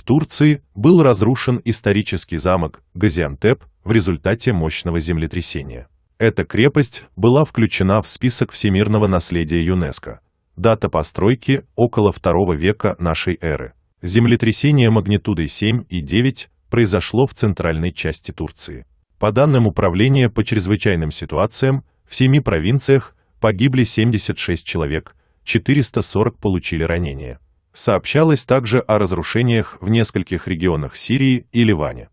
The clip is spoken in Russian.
В Турции был разрушен исторический замок Газиантеп в результате мощного землетрясения. Эта крепость была включена в список всемирного наследия ЮНЕСКО. Дата постройки около II века нашей эры. Землетрясение магнитудой 7 и 9 произошло в центральной части Турции. По данным Управления по чрезвычайным ситуациям, в семи провинциях погибли 76 человек, 440 получили ранения. Сообщалось также о разрушениях в нескольких регионах Сирии и Ливане.